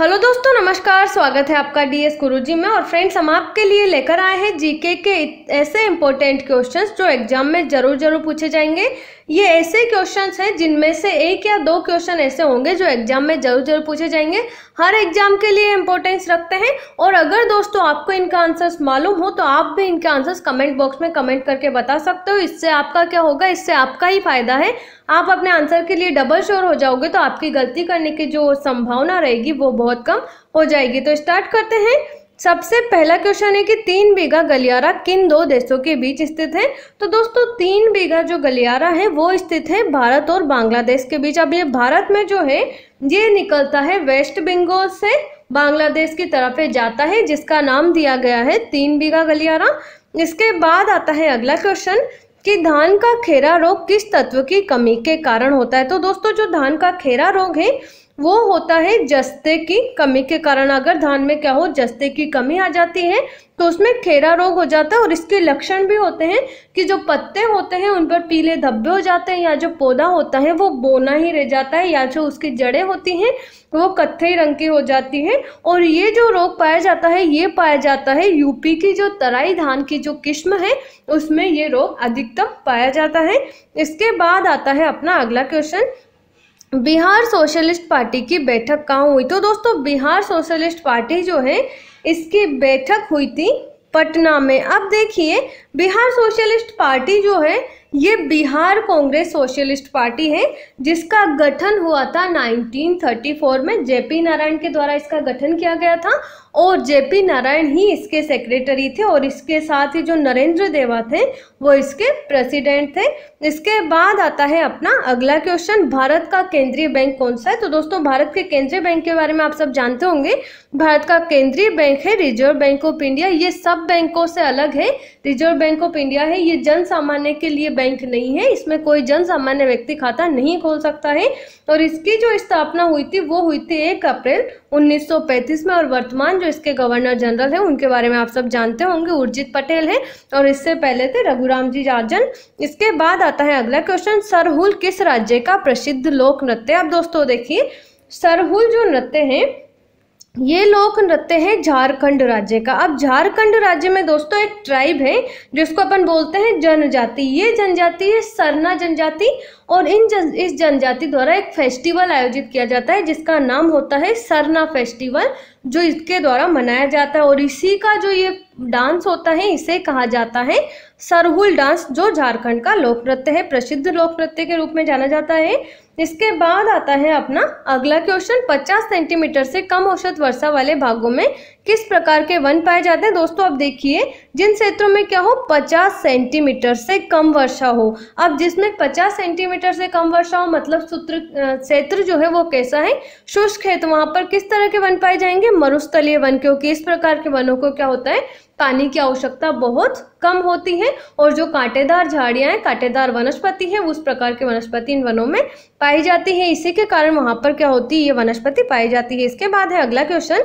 hello दोस्तों नमस्कार स्वागत है आपका डीएस गुरुजी में और फ्रेंड्स हम आपके लिए लेकर आए हैं जीके के ऐसे इंपॉर्टेंट क्वेश्चंस जो एग्जाम में जरूर जरूर पूछे जाएंगे ये ऐसे क्वेश्चन हैं जिनमें से एक या दो क्वेश्चन ऐसे होंगे जो एग्जाम में जरूर जरूर पूछे जाएंगे हर एग्जाम के लिए इंपॉर्टेंस रखते हैं और अगर दोस्तों आपको इनका आंसर्स मालूम हो तो आप भी इनके आंसर्स कमेंट बॉक्स में कमेंट करके बता सकते हो इससे आपका क्या होगा इससे आपका ही फायदा है आप अपने आंसर के लिए डबल श्योर हो जाओगे तो आपकी गलती करने की जो संभावना रहेगी वो बहुत कम हो जाएगी तो स्टार्ट करते हैं सबसे पहला क्वेश्चन है कि तीन बीघा गलियारा किन दो देशों के बीच स्थित है तो दोस्तों तीन बीघा जो गलियारा है वो स्थित है भारत और बांग्लादेश के बीच अब ये भारत में जो है ये निकलता है वेस्ट बंगाल से बांग्लादेश की तरफ जाता है जिसका नाम दिया गया है तीन बीघा गलियारा इसके बाद आता है अगला क्वेश्चन कि धान का खेरा रोग किस तत्व की कमी के कारण होता है तो दोस्तों जो धान का खेरा रोग है वो होता है जस्ते की कमी के कारण अगर धान में क्या हो जस्ते की कमी आ जाती है तो उसमें खेरा रोग हो जाता है और इसके लक्षण भी होते हैं कि जो पत्ते होते हैं उन पर पीले धब्बे हो जाते हैं या जो पौधा होता है वो बोना ही रह जाता है या जो उसकी जड़ें होती हैं वो कत्थई रंग की हो जाती है और ये जो रोग पाया जाता है ये पाया जाता है यूपी की जो तराई धान की जो किस्म है उसमें ये रोग अधिकतम पाया जाता है इसके बाद आता है अपना अगला क्वेश्चन बिहार सोशलिस्ट पार्टी की बैठक कहाँ हुई तो दोस्तों बिहार सोशलिस्ट पार्टी जो है इसकी बैठक हुई थी पटना में अब देखिए बिहार सोशलिस्ट पार्टी जो है ये बिहार कांग्रेस सोशलिस्ट पार्टी है जिसका गठन हुआ था 1934 में जेपी नारायण के द्वारा इसका गठन किया गया था और जेपी नारायण ही इसके सेक्रेटरी थे और इसके साथ ही जो नरेंद्र देवा थे वो इसके प्रेसिडेंट थे इसके बाद आता है अपना अगला क्वेश्चन भारत का केंद्रीय बैंक कौन सा है तो दोस्तों भारत के केंद्रीय बैंक के बारे में आप सब जानते होंगे भारत का केंद्रीय बैंक है रिजर्व बैंक ऑफ इंडिया ये सब बैंकों से अलग है रिजर्व बैंक ऑफ इंडिया है ये जन सामान्य के लिए बैंक नहीं है इसमें कोई जन सामान्य व्यक्ति खाता नहीं खोल सकता है और इसकी जो स्थापना हुई थी वो हुई थी एक अप्रैल उन्नीस में और वर्तमान जो इसके गवर्नर जनरल हैं उनके बारे में आप सब जानते होंगे उर्जित पटेल हैं और इससे पहले थे रघुराम जी राजन इसके बाद आता है अगला क्वेश्चन सरहुल किस राज्य का प्रसिद्ध लोक नृत्य आप दोस्तों देखिए सरहुल जो नृत्य हैं ये लोक नृत्य है झारखंड राज्य का अब झारखंड राज्य में दोस्तों एक ट्राइब है जिसको अपन बोलते हैं जनजाति ये जनजाति है सरना जनजाति और इन जन, इस जनजाति द्वारा एक फेस्टिवल आयोजित किया जाता है जिसका नाम होता है सरना फेस्टिवल जो इसके द्वारा मनाया जाता है और इसी का जो ये डांस होता है इसे कहा जाता है सरहुल डांस जो झारखंड का लोक नृत्य है प्रसिद्ध लोक नृत्य के रूप में जाना जाता है इसके बाद आता है अपना अगला क्वेश्चन 50 सेंटीमीटर से कम औसत वर्षा वाले भागों में किस प्रकार के वन पाए जाते हैं दोस्तों अब देखिए जिन क्षेत्रों में क्या हो 50 सेंटीमीटर से कम वर्षा हो अब जिसमें 50 सेंटीमीटर से कम वर्षा हो मतलब सूत्र क्षेत्र जो है वो कैसा है शुष्क है तो वहां पर किस तरह के वन पाए जाएंगे मरुस्थलीय वन क्योंकि इस प्रकार के वनों को क्या होता है पानी की आवश्यकता बहुत कम होती है और जो कांटेदार झाड़ियां हैं कांटेदार वनस्पति है उस प्रकार के वनस्पति इन वनों में पाई जाती है इसी के कारण वहां पर क्या होती है ये वनस्पति पाई जाती है इसके बाद है अगला क्वेश्चन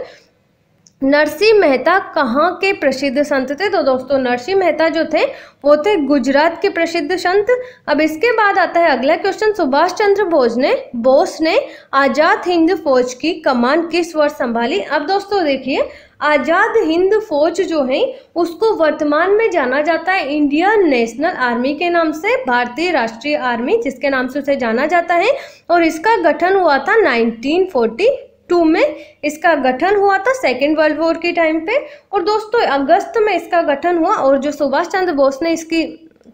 नरसिंह मेहता कहाँ के प्रसिद्ध संत थे तो दोस्तों नरसिंह मेहता जो थे वो थे गुजरात के प्रसिद्ध संत अब इसके बाद आता है अगला क्वेश्चन सुभाष चंद्र बोस ने बोस ने आज़ाद हिंद फौज की कमान किस वर्ष संभाली अब दोस्तों देखिए आज़ाद हिंद फौज जो है उसको वर्तमान में जाना जाता है इंडियन नेशनल आर्मी के नाम से भारतीय राष्ट्रीय आर्मी जिसके नाम से उसे जाना जाता है और इसका गठन हुआ था 1942 टू में इसका गठन हुआ था सेकेंड वर्ल्ड वॉर के टाइम पे और दोस्तों अगस्त में इसका गठन हुआ और जो सुभाष चंद्र बोस ने इसकी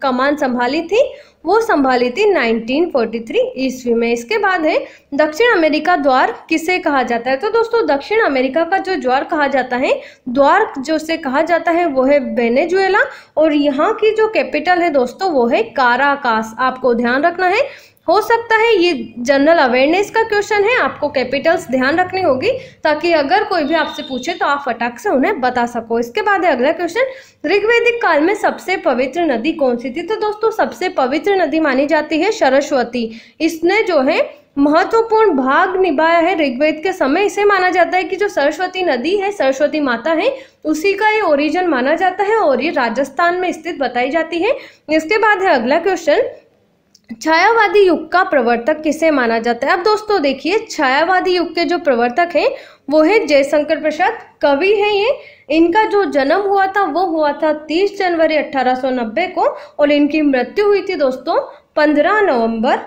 कमान संभाली थी वो संभाली थी 1943 ईस्वी में इसके बाद है दक्षिण अमेरिका द्वार किसे कहा जाता है तो दोस्तों दक्षिण अमेरिका का जो द्वार कहा जाता है द्वार जो से कहा जाता है वो है वेनेजुएला और यहाँ की जो कैपिटल है दोस्तों वो है काराकास आपको ध्यान रखना है हो सकता है ये जनरल अवेयरनेस का क्वेश्चन है आपको कैपिटल्स ध्यान रखनी होगी ताकि अगर कोई भी आपसे पूछे तो आप फटाक से उन्हें बता सको इसके बाद है अगला क्वेश्चन ऋग्वेदिक काल में सबसे पवित्र नदी कौन सी थी तो दोस्तों सबसे पवित्र नदी मानी जाती है सरस्वती इसने जो है महत्वपूर्ण भाग निभाया है ऋग्वेद के समय इसे माना जाता है कि जो सरस्वती नदी है सरस्वती माता है उसी का ये ओरिजिन माना जाता है और ये राजस्थान में स्थित बताई जाती है इसके बाद है अगला क्वेश्चन छायावादी युग का प्रवर्तक किसे माना जाता है अब दोस्तों देखिए छायावादी युग के जो प्रवर्तक हैं वो है जयशंकर प्रसाद कवि हैं ये इनका जो जन्म हुआ था वो हुआ था 30 जनवरी 1890 को और इनकी मृत्यु हुई थी दोस्तों 15 नवंबर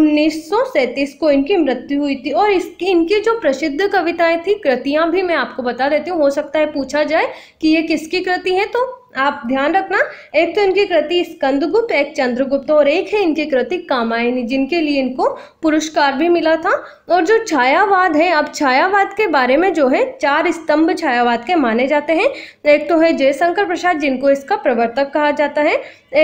1937 को इनकी मृत्यु हुई थी और इसकी इनकी जो प्रसिद्ध कविताएं थी कृतियां भी मैं आपको बता देती हूँ हो सकता है पूछा जाए कि ये किसकी कृति है तो आप ध्यान रखना एक तो इनकी कृति स्कंदगुप्त एक चंद्रगुप्त और एक है इनकी कृति कामायनी जिनके लिए इनको पुरस्कार भी मिला था और जो छायावाद है अब छायावाद के बारे में जो है चार स्तंभ छायावाद के माने जाते हैं एक तो है जयशंकर प्रसाद जिनको इसका प्रवर्तक कहा जाता है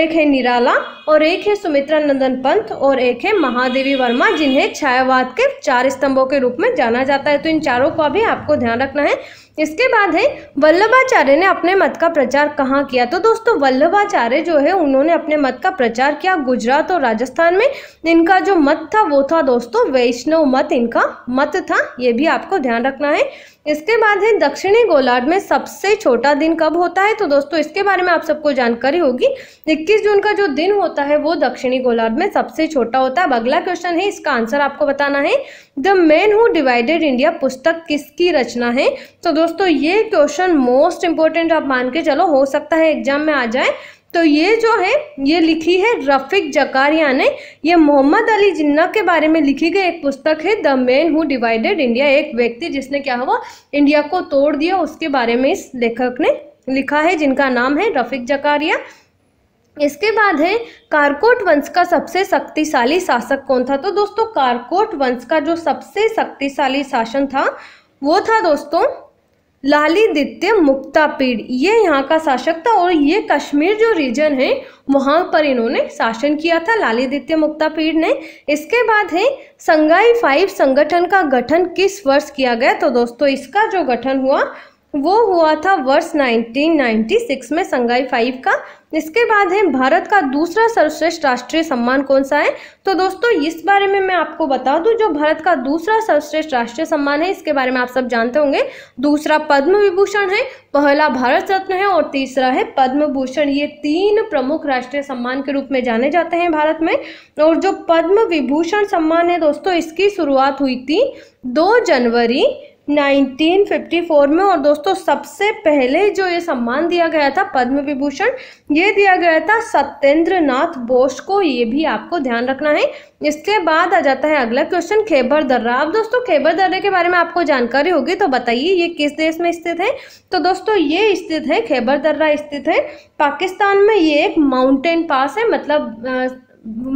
एक है निराला और एक है सुमित्रा नंदन पंथ और एक है महादेवी वर्मा जिन्हें छायावाद के चार स्तंभों के रूप में जाना जाता है तो इन चारों का भी आपको ध्यान रखना है इसके बाद है वल्लभाचार्य ने अपने मत का प्रचार कहाँ किया तो दोस्तों वल्लभाचार्य जो है उन्होंने अपने मत का प्रचार किया गुजरात और राजस्थान में इनका जो मत था वो था दोस्तों वैष्णव मत इनका मत था ये भी आपको ध्यान रखना है इसके बाद है दक्षिणी गोलार्ध में सबसे छोटा दिन कब होता है तो दोस्तों इसके बारे में आप सबको जानकारी होगी 21 जून का जो दिन होता है वो दक्षिणी गोलार्ध में सबसे छोटा होता है अगला क्वेश्चन है इसका आंसर आपको बताना है the man who divided India पुस्तक किसकी रचना है तो दोस्तों ये क्वेश्चन मोस्ट इंपॉर्टेंट आप मान के चलो हो सकता है एग्जाम में आ जाए तो ये जो है ये लिखी है रफिक जकारिया ने ये मोहम्मद अली जिन्ना के बारे में लिखी गई एक पुस्तक है the man who divided India एक व्यक्ति जिसने क्या हुआ इंडिया को तोड़ दिया उसके बारे में इस लेखक ने लिखा है जिनका नाम है रफिक जकारिया इसके बाद है कारकोट वंश का सबसे शक्तिशाली शासक कौन था तो दोस्तों कारकोट वंश का जो सबसे शक्तिशाली शासन था वो था दोस्तों मुक्ता मुक्तापीड ये यहाँ का शासक था और ये कश्मीर जो रीजन है वहाँ पर इन्होंने शासन किया था मुक्ता मुक्तापीड ने इसके बाद है संघाई फाइव संगठन का गठन किस वर्ष किया गया तो दोस्तों इसका जो गठन हुआ वो हुआ था वर्ष 1996 में संघाई फाइव का इसके बाद है भारत का दूसरा सर्वश्रेष्ठ राष्ट्रीय सम्मान कौन सा है तो दोस्तों इस बारे में मैं आपको बता दूं जो भारत का दूसरा सर्वश्रेष्ठ राष्ट्रीय सम्मान है इसके बारे में आप सब जानते होंगे दूसरा पद्म विभूषण है पहला भारत रत्न है और तीसरा है पद्म भूषण ये तीन प्रमुख राष्ट्रीय सम्मान के रूप में जाने जाते हैं भारत में और जो पद्म विभूषण सम्मान है दोस्तों इसकी शुरुआत हुई थी दो जनवरी 1954 में और दोस्तों सबसे पहले जो ये सम्मान दिया गया था पद्म विभूषण ये दिया गया था सत्येंद्र नाथ बोस को ये भी आपको ध्यान रखना है इसके बाद आ जाता है अगला क्वेश्चन खेबर दर्रा अब दोस्तों खेबर दर्रे के बारे में आपको जानकारी होगी तो बताइए ये किस देश में स्थित है तो दोस्तों ये स्थित है खेबर दर्रा स्थित है पाकिस्तान में ये एक माउंटेन पास है मतलब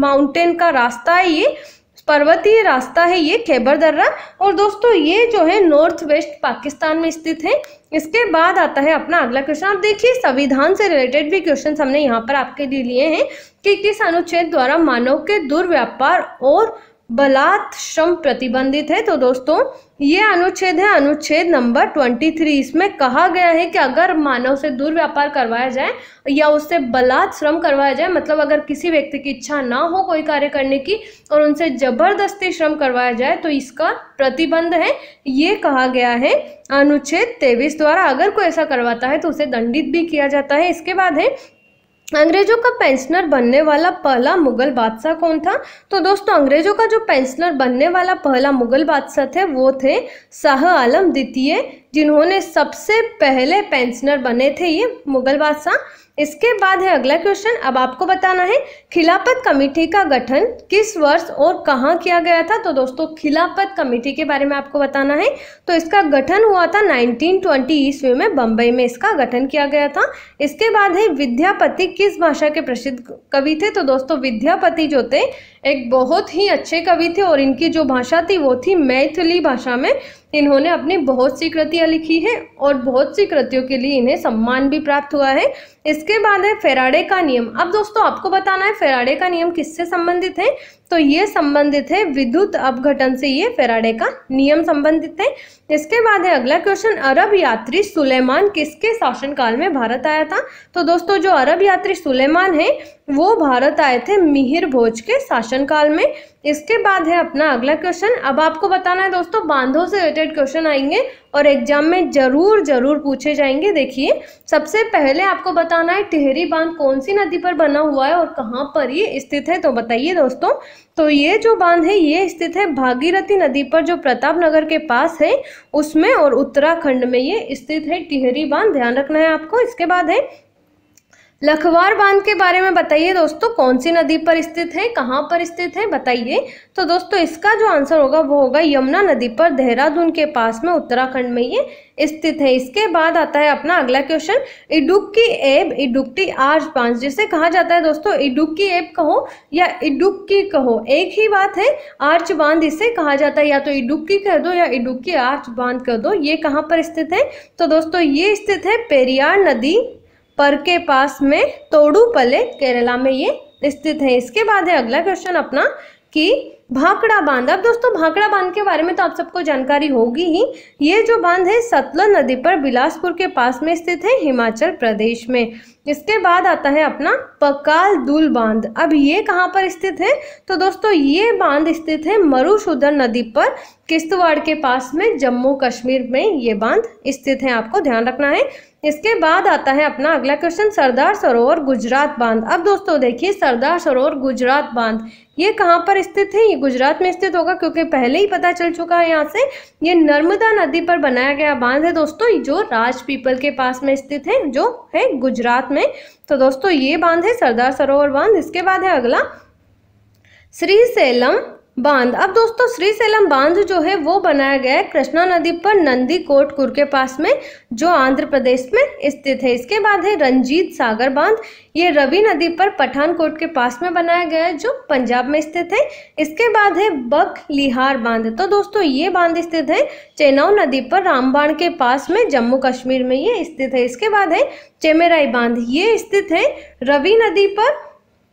माउंटेन का रास्ता है ये पर्वतीय रास्ता है ये खैबर दर्रा और दोस्तों ये जो है नॉर्थ वेस्ट पाकिस्तान में स्थित है इसके बाद आता है अपना अगला क्वेश्चन आप देखिए संविधान से रिलेटेड भी क्वेश्चन हमने यहाँ पर आपके लिए लिए हैं कि किस अनुच्छेद द्वारा मानव के दुर्व्यापार और बलात् श्रम प्रतिबंधित है तो दोस्तों ये अनुच्छेद है अनुच्छेद नंबर ट्वेंटी थ्री इसमें कहा गया है कि अगर मानव से दुर्व्यापार करवाया जाए या उससे बलात् श्रम करवाया जाए मतलब अगर किसी व्यक्ति की इच्छा ना हो कोई कार्य करने की और उनसे जबरदस्ती श्रम करवाया जाए तो इसका प्रतिबंध है ये कहा गया है अनुच्छेद तेईस द्वारा अगर कोई ऐसा करवाता है तो उसे दंडित भी किया जाता है इसके बाद है अंग्रेजों का पेंशनर बनने वाला पहला मुगल बादशाह कौन था तो दोस्तों अंग्रेजों का जो पेंशनर बनने वाला पहला मुगल बादशाह थे वो थे शाह आलम द्वितीय जिन्होंने सबसे पहले पेंशनर बने थे ये मुगल बादशाह इसके बाद है अगला क्वेश्चन अब आपको बताना है खिलाफत कमेटी का गठन किस वर्ष और कहाँ किया गया था तो दोस्तों खिलाफत कमेटी के बारे में आपको बताना है तो इसका गठन हुआ था 1920 ट्वेंटी ईस्वी में बंबई में इसका गठन किया गया था इसके बाद है विद्यापति किस भाषा के प्रसिद्ध कवि थे तो दोस्तों विद्यापति जो थे एक बहुत ही अच्छे कवि थे और इनकी जो भाषा थी वो थी मैथिली भाषा में इन्होंने अपनी बहुत सी कृतियाँ लिखी है और बहुत सी कृतियों के लिए इन्हें सम्मान भी प्राप्त हुआ है इसके बाद है फेराडे का नियम अब दोस्तों आपको बताना है फेराडे का नियम किससे संबंधित है तो ये संबंधित है विद्युत अपघटन से ये फेराडे का नियम संबंधित है इसके बाद है अगला क्वेश्चन अरब यात्री सुलेमान किसके शासनकाल में भारत आया था तो दोस्तों जो अरब यात्री सुलेमान है वो भारत आए थे मिहिर भोज के शासनकाल में इसके बाद है अपना अगला क्वेश्चन अब आपको बताना है दोस्तों बांधों से रिलेटेड क्वेश्चन आएंगे और एग्जाम में जरूर जरूर पूछे जाएंगे देखिए सबसे पहले आपको बताना है टिहरी बांध कौन सी नदी पर बना हुआ है और कहाँ पर ये स्थित है तो बताइए दोस्तों तो ये जो बांध है ये स्थित है भागीरथी नदी पर जो प्रताप नगर के पास है उसमें और उत्तराखंड में ये स्थित है टिहरी बांध ध्यान रखना है आपको इसके बाद है लखवार बांध के बारे में बताइए दोस्तों कौन सी नदी पर स्थित है कहाँ पर स्थित है बताइए तो दोस्तों इसका जो आंसर होगा वो होगा यमुना नदी पर देहरादून के पास में उत्तराखंड में ये स्थित है इसके बाद आता है अपना अगला क्वेश्चन इडुक्की एब इडुक्टी आर्ज बांध जिसे कहा जाता है दोस्तों इडुक्की एब कहो या इडुक्की कहो एक ही बात है आर्च बांध इसे कहा जाता है या तो इडुक्की कह दो या इडुक्की आर्च बांध कर दो ये कहाँ पर स्थित है तो दोस्तों ये स्थित है पेरियार नदी पर के पास में तोड़ूपले केरला में ये स्थित है इसके बाद है अगला क्वेश्चन अपना कि भाकड़ा बांध अब दोस्तों भाकड़ा बांध के बारे में तो आप सबको जानकारी होगी ही ये जो बांध है सतलज नदी पर बिलासपुर के पास में स्थित है हिमाचल प्रदेश में इसके बाद आता है अपना पकाल दुल बांध अब ये कहाँ पर स्थित है तो दोस्तों ये बांध स्थित है मरुशुधर नदी पर किश्तवाड़ के पास में जम्मू कश्मीर में ये बांध स्थित है आपको ध्यान रखना है इसके बाद आता है अपना अगला क्वेश्चन सरदार सरोवर गुजरात बांध अब दोस्तों देखिए सरदार सरोवर गुजरात बांध ये कहाँ पर स्थित है ये गुजरात में स्थित होगा क्योंकि पहले ही पता चल चुका है यहाँ से ये नर्मदा नदी पर बनाया गया बांध है दोस्तों जो राजपीपल के पास में स्थित है जो है गुजरात में तो दोस्तों ये बांध है सरदार सरोवर बांध इसके बाद है अगला श्री सेलम बांध अब दोस्तों श्री सैलम बांध जो है वो बनाया गया है कृष्णा नदी पर नंदी कुर के पास में जो आंध्र प्रदेश में स्थित है इसके बाद है रंजीत सागर बांध ये रवि नदी पर पठानकोट के पास में बनाया गया है जो पंजाब में स्थित है इसके बाद है बक लिहार बांध तो दोस्तों ये बांध स्थित है चेनाव नदी पर रामबाण के पास में जम्मू कश्मीर में ये स्थित है इसके बाद है चेमेराई बांध ये स्थित है रवि नदी पर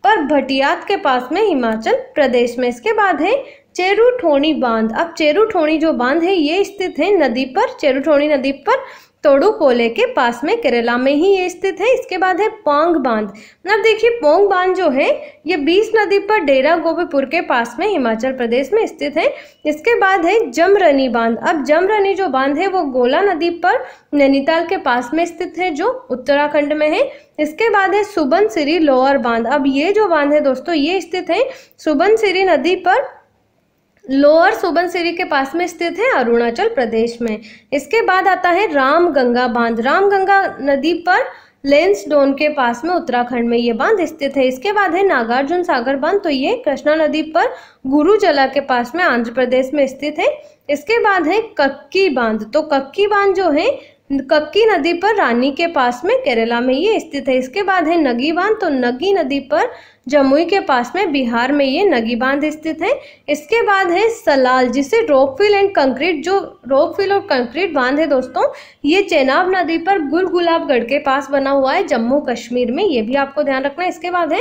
पर भटियात के पास में हिमाचल प्रदेश में इसके बाद है चेरुठोणी बांध अब चेरुठोणी जो बांध है ये स्थित है नदी पर चेरुठोणी नदी पर तोड़ूपोले के पास में केरला में ही ये स्थित है इसके बाद है पोंग बांध अब देखिए पोंग बांध जो है ये बीस नदी पर डेरा गोपीपुर के पास में हिमाचल प्रदेश में स्थित है इसके बाद है जमरनी बांध अब जमरनी जो बांध है वो गोला नदी पर नैनीताल के पास में स्थित है जो उत्तराखंड में है इसके बाद है सुबन लोअर बांध अब ये जो बांध है दोस्तों ये स्थित है सुबन नदी पर लोअर सुबनसिरी के पास में स्थित है अरुणाचल प्रदेश में इसके बाद आता है राम गंगा बांध राम गंगा नदी पर लेंस डोन के पास में उत्तराखंड में ये बांध स्थित है इसके बाद है नागार्जुन सागर बांध तो ये कृष्णा नदी पर गुरुजला के पास में आंध्र प्रदेश में स्थित है इसके बाद है कक्की बांध तो कक्की बांध जो है कक्की नदी पर रानी के पास में केरला में ये स्थित है इसके बाद है नगी बांध तो नगी नदी पर जमुई के पास में बिहार में ये नगी बांध स्थित है इसके बाद है सलाल जिसे रोकफिल एंड कंक्रीट जो रोकफिल और कंक्रीट बांध है दोस्तों ये चेनाब नदी पर गुल गुलाबगढ़ के पास बना हुआ है जम्मू कश्मीर में ये भी आपको ध्यान रखना है इसके बाद है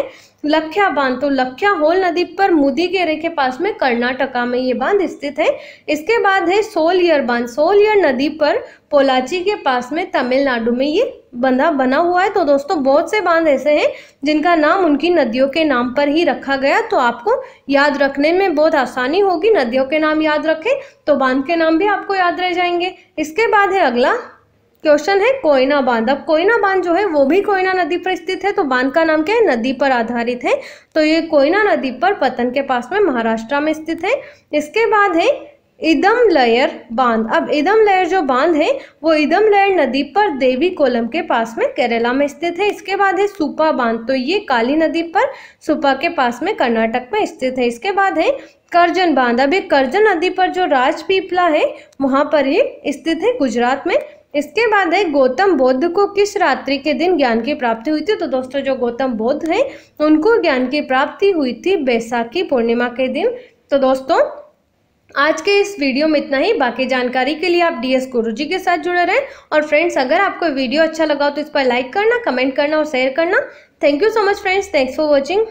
लख्या बांध तो लख्या होल नदी पर मुदीगेरे के पास में कर्नाटका में ये बांध स्थित है इसके बाद है सोलियर बांध सोलियर नदी पर पोलाची के पास में तमिलनाडु में ये बंधा बना हुआ है तो दोस्तों बहुत से बांध ऐसे हैं जिनका नाम उनकी नदियों के नाम पर ही रखा गया तो आपको याद रखने में बहुत आसानी होगी नदियों के नाम याद रखें तो बांध के नाम भी आपको याद रह जाएंगे इसके बाद है अगला क्वेश्चन है कोयना बांध अब कोयना बांध जो है वो भी कोयना नदी पर स्थित है तो बांध का नाम क्या है नदी पर आधारित है तो ये कोयना नदी पर पतन के पास में महाराष्ट्र में स्थित है इसके बाद है इदम लयर बांध अब इदम लयर जो बांध है वो इदम लयर नदी पर देवी कोलम के पास में केरला में स्थित है इसके बाद है सुपा बांध तो ये काली नदी पर सुपा के पास में कर्नाटक में स्थित है इसके बाद है करजन बांध अब ये करजन नदी पर जो राजपीपला है वहाँ पर ये स्थित है गुजरात में इसके बाद है गौतम बुद्ध को किस रात्रि के दिन ज्ञान की प्राप्ति हुई थी तो दोस्तों जो गौतम बुद्ध हैं उनको ज्ञान की प्राप्ति हुई थी बैसाखी पूर्णिमा के दिन तो दोस्तों आज के इस वीडियो में इतना ही बाकी जानकारी के लिए आप डीएस गुरुजी के साथ जुड़े रहें और फ्रेंड्स अगर आपको वीडियो अच्छा लगा हो तो इस पर लाइक करना कमेंट करना और शेयर करना thank you so much friends thanks for watching